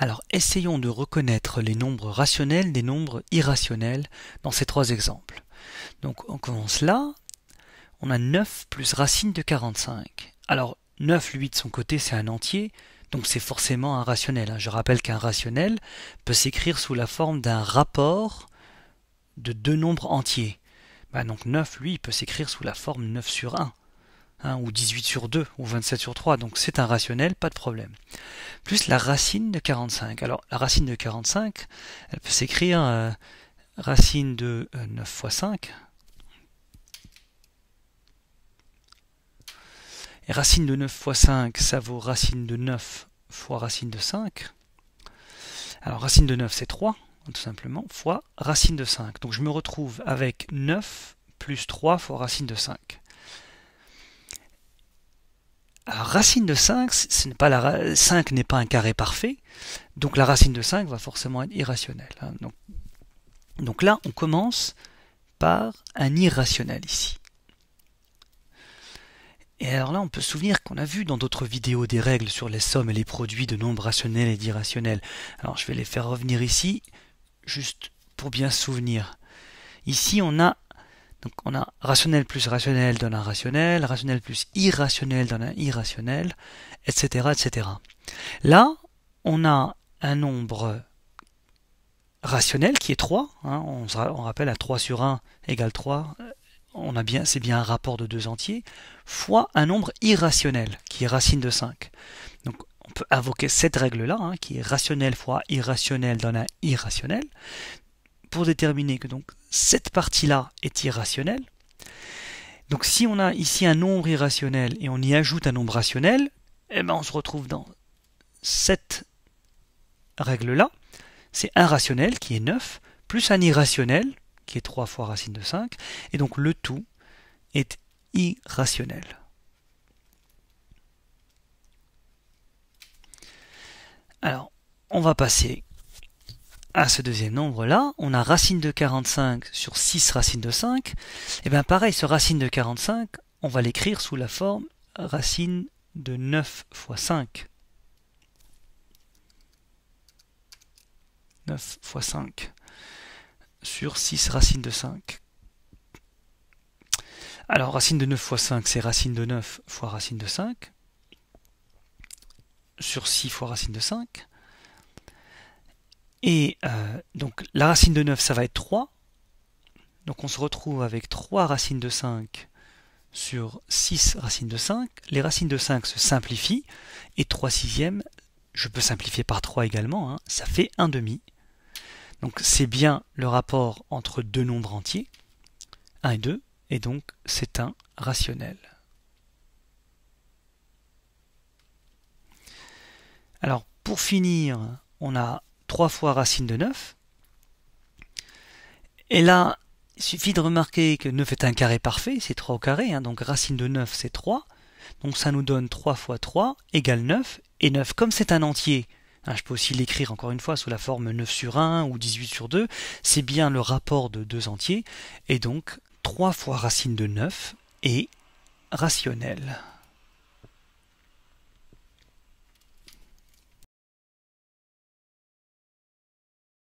Alors essayons de reconnaître les nombres rationnels des nombres irrationnels dans ces trois exemples. Donc on commence là, on a 9 plus racine de 45. Alors 9, lui de son côté c'est un entier, donc c'est forcément un rationnel. Hein. Je rappelle qu'un rationnel peut s'écrire sous la forme d'un rapport de deux nombres entiers. Bah, donc 9, lui, peut s'écrire sous la forme 9 sur 1, hein, ou 18 sur 2, ou 27 sur 3, donc c'est un rationnel, pas de problème plus la racine de 45. Alors la racine de 45, elle peut s'écrire euh, racine de 9 euh, fois 5. Et racine de 9 fois 5, ça vaut racine de 9 fois racine de 5. Alors racine de 9, c'est 3, tout simplement, fois racine de 5. Donc je me retrouve avec 9 plus 3 fois racine de 5 racine de 5, n'est pas la 5 n'est pas un carré parfait, donc la racine de 5 va forcément être irrationnelle. Hein. Donc, donc, là, on commence par un irrationnel ici. Et alors là, on peut se souvenir qu'on a vu dans d'autres vidéos des règles sur les sommes et les produits de nombres rationnels et d'irrationnels. Alors je vais les faire revenir ici, juste pour bien se souvenir. Ici, on a donc on a rationnel plus rationnel donne un rationnel, rationnel plus irrationnel donne un irrationnel, etc., etc. Là, on a un nombre rationnel qui est 3. Hein. on, rappelle à 3 sur 1 égale 3. Euh, on a bien, c'est bien un rapport de deux entiers fois un nombre irrationnel qui est racine de 5. Donc on peut invoquer cette règle-là hein, qui est rationnel fois irrationnel donne un irrationnel pour déterminer que donc cette partie-là est irrationnelle. Donc si on a ici un nombre irrationnel et on y ajoute un nombre rationnel, eh ben on se retrouve dans cette règle-là. C'est un rationnel qui est 9, plus un irrationnel qui est 3 fois racine de 5, et donc le tout est irrationnel. Alors, on va passer à ce deuxième nombre-là, on a racine de 45 sur 6 racine de 5, et eh bien pareil, ce racine de 45, on va l'écrire sous la forme racine de 9 fois 5. 9 fois 5 sur 6 racine de 5. Alors racine de 9 fois 5, c'est racine de 9 fois racine de 5, sur 6 fois racine de 5. Et euh, donc la racine de 9, ça va être 3. Donc on se retrouve avec 3 racines de 5 sur 6 racines de 5. Les racines de 5 se simplifient. Et 3 sixièmes, je peux simplifier par 3 également, hein, ça fait 1 demi. Donc c'est bien le rapport entre deux nombres entiers, 1 et 2, et donc c'est un rationnel. Alors pour finir, on a 3 fois racine de 9. Et là, il suffit de remarquer que 9 est un carré parfait, c'est 3 au carré, hein. donc racine de 9 c'est 3. Donc ça nous donne 3 fois 3 égale 9. Et 9, comme c'est un entier, hein, je peux aussi l'écrire encore une fois sous la forme 9 sur 1 ou 18 sur 2, c'est bien le rapport de deux entiers. Et donc 3 fois racine de 9 est rationnel.